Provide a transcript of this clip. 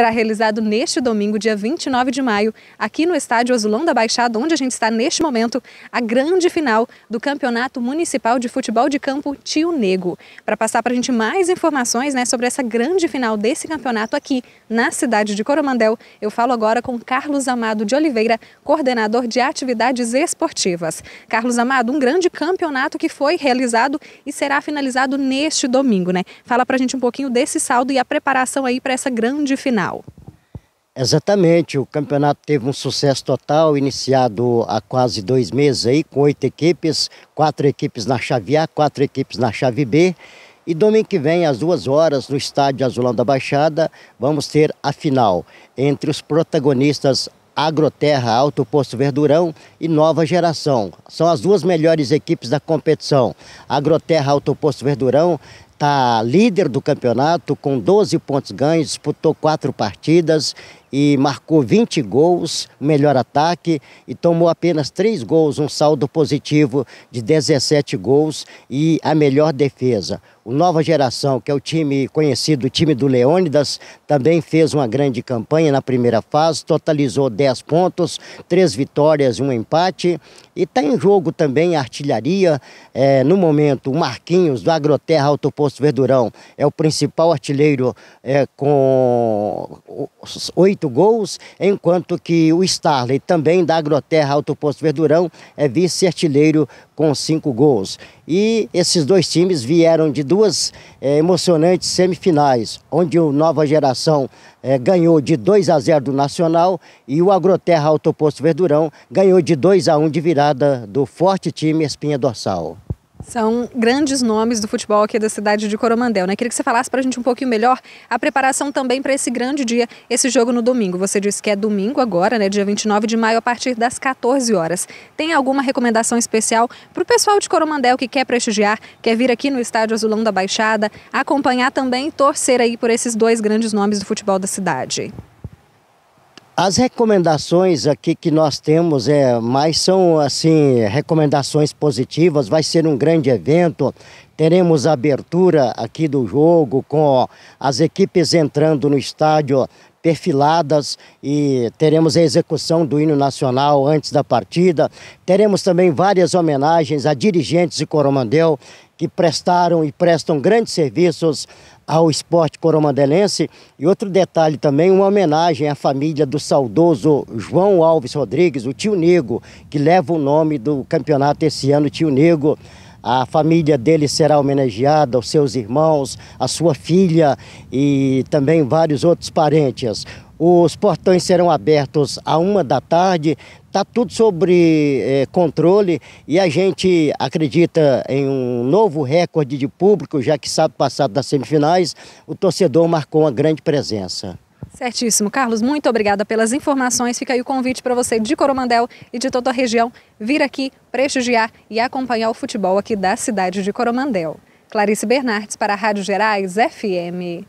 será realizado neste domingo, dia 29 de maio, aqui no Estádio Azulão da Baixada, onde a gente está neste momento, a grande final do Campeonato Municipal de Futebol de Campo Tio Nego. Para passar para a gente mais informações né, sobre essa grande final desse campeonato aqui na cidade de Coromandel, eu falo agora com Carlos Amado de Oliveira, coordenador de atividades esportivas. Carlos Amado, um grande campeonato que foi realizado e será finalizado neste domingo, né? Fala para a gente um pouquinho desse saldo e a preparação aí para essa grande final final. Exatamente, o campeonato teve um sucesso total, iniciado há quase dois meses aí, com oito equipes, quatro equipes na chave A, quatro equipes na chave B. E domingo que vem, às duas horas, no estádio Azulão da Baixada, vamos ter a final entre os protagonistas Agroterra, Alto Posto Verdurão e Nova Geração. São as duas melhores equipes da competição. Agroterra, Alto Posto Verdurão está líder do campeonato com 12 pontos ganhos, disputou quatro partidas e marcou 20 gols, melhor ataque, e tomou apenas 3 gols, um saldo positivo de 17 gols e a melhor defesa. O Nova Geração, que é o time conhecido, o time do Leônidas, também fez uma grande campanha na primeira fase, totalizou 10 pontos, 3 vitórias e um empate. E está em jogo também a artilharia. É, no momento, o Marquinhos, do Agroterra Alto Posto Verdurão, é o principal artilheiro é, com oito gols, enquanto que o Starley, também da Agroterra Alto Posto Verdurão, é vice-artilheiro com cinco gols. E esses dois times vieram de duas é, emocionantes semifinais, onde o Nova Geração é, ganhou de 2 a 0 do Nacional e o Agroterra Posto Verdurão ganhou de 2 a 1 de virada do forte time Espinha Dorsal. São grandes nomes do futebol aqui da cidade de Coromandel, né? Queria que você falasse para a gente um pouquinho melhor a preparação também para esse grande dia, esse jogo no domingo. Você disse que é domingo agora, né? Dia 29 de maio, a partir das 14 horas. Tem alguma recomendação especial para o pessoal de Coromandel que quer prestigiar, quer vir aqui no Estádio Azulão da Baixada, acompanhar também torcer aí por esses dois grandes nomes do futebol da cidade? As recomendações aqui que nós temos é mais são assim recomendações positivas. Vai ser um grande evento. Teremos a abertura aqui do jogo com as equipes entrando no estádio perfiladas e teremos a execução do hino nacional antes da partida. Teremos também várias homenagens a dirigentes de Coromandel que prestaram e prestam grandes serviços ao esporte coromandelense. E outro detalhe também, uma homenagem à família do saudoso João Alves Rodrigues, o tio Nego, que leva o nome do campeonato esse ano, tio Nego a família dele será homenageada, os seus irmãos, a sua filha e também vários outros parentes. Os portões serão abertos a uma da tarde, está tudo sobre é, controle e a gente acredita em um novo recorde de público, já que sábado passado das semifinais o torcedor marcou uma grande presença. Certíssimo. Carlos, muito obrigada pelas informações. Fica aí o convite para você de Coromandel e de toda a região vir aqui prestigiar e acompanhar o futebol aqui da cidade de Coromandel. Clarice Bernardes para a Rádio Gerais FM.